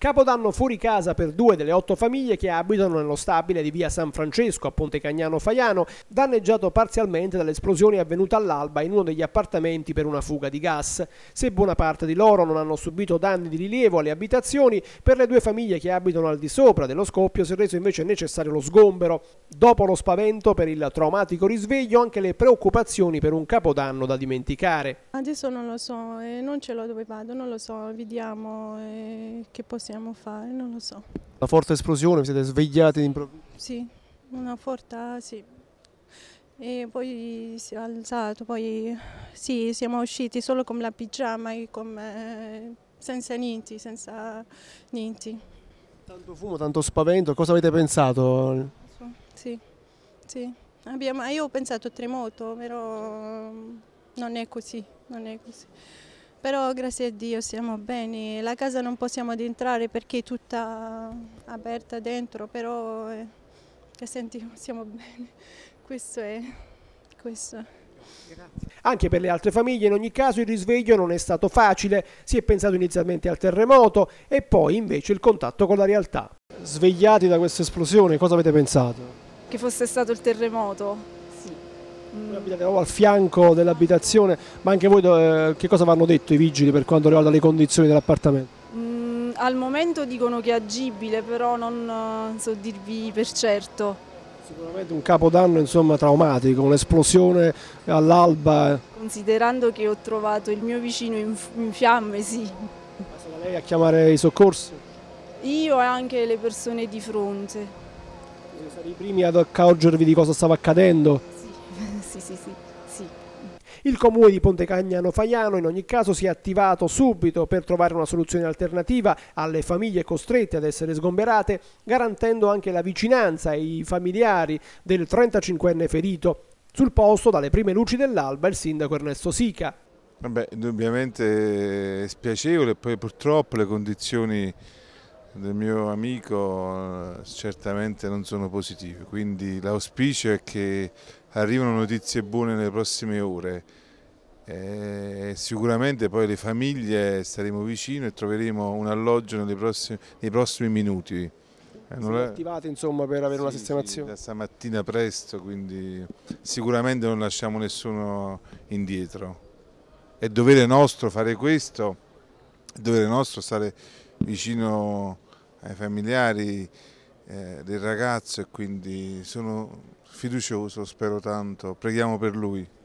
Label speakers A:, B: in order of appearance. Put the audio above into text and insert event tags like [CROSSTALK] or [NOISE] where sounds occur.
A: Capodanno fuori casa per due delle otto famiglie che abitano nello stabile di via San Francesco a Ponte Cagnano Faiano, danneggiato parzialmente dall'esplosione avvenuta all'alba in uno degli appartamenti per una fuga di gas. Se buona parte di loro non hanno subito danni di rilievo alle abitazioni, per le due famiglie che abitano al di sopra dello scoppio si è reso invece necessario lo sgombero. Dopo lo spavento per il traumatico risveglio, anche le preoccupazioni per un capodanno da dimenticare.
B: Adesso ah, non lo so, eh, non ce l'ho dove vado, non lo so, vediamo eh, che possiamo possiamo fare, non lo so.
A: La forte esplosione, vi siete svegliati improvviso?
B: Sì, una forte, sì. E poi si è alzato, poi sì, siamo usciti solo con la pigiama e con, eh, senza niente, senza niente. Tanto fumo, tanto
A: spavento, cosa avete pensato?
B: Sì, sì. Abbiamo, io ho pensato tremoto, però non è così, non è così però grazie a Dio siamo bene. La casa non possiamo entrare perché è tutta aperta dentro, però eh, che eh, [LAUGHS] siamo bene. Questo è questo.
A: Grazie. Anche per le altre famiglie in ogni caso il risveglio non è stato facile, si è pensato inizialmente al terremoto e poi invece il contatto con la realtà. Svegliati da questa esplosione, cosa avete pensato?
C: Che fosse stato il terremoto, sì,
A: Mm. abitavamo al fianco dell'abitazione, ma anche voi eh, che cosa vanno detto i vigili per quanto riguarda le condizioni dell'appartamento?
C: Mm, al momento dicono che è agibile, però non so dirvi per certo.
A: Sicuramente un capodanno insomma, traumatico, un'esplosione all'alba.
C: Considerando che ho trovato il mio vicino in, in fiamme, sì. Ma sarà lei
A: a chiamare i soccorsi?
C: Io e anche le persone di fronte. Siete
A: i primi ad accorgervi di cosa stava accadendo?
C: sì, sì, sì.
A: Il comune di Ponte Cagnano Faiano in ogni caso si è attivato subito per trovare una soluzione alternativa alle famiglie costrette ad essere sgomberate, garantendo anche la vicinanza e i familiari del 35enne ferito. Sul posto, dalle prime luci dell'alba,
D: il sindaco Ernesto Sica. Vabbè, indubbiamente è eh, spiacevole, poi purtroppo le condizioni del mio amico eh, certamente non sono positivi, quindi l'auspicio è che arrivino notizie buone nelle prossime ore. E eh, sicuramente poi le famiglie staremo vicino e troveremo un alloggio prossime, nei prossimi minuti. Sono eh, la...
A: attivate insomma per avere sì, una
D: sistemazione? Sì, da stamattina presto, quindi sicuramente non lasciamo nessuno indietro. È dovere nostro fare questo, è dovere nostro stare vicino ai familiari eh, del ragazzo e quindi sono fiducioso, spero tanto, preghiamo per lui.